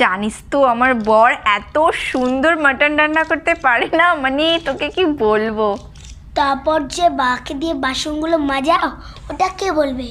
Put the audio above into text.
জানিস তো আমার বর এত সুন্দর মাটন রান্না করতে পারে না মানে তোকে কি বলবো তারপর যে বাকি দিয়ে বাসনগুলো মাজাও ওটা কে বলবে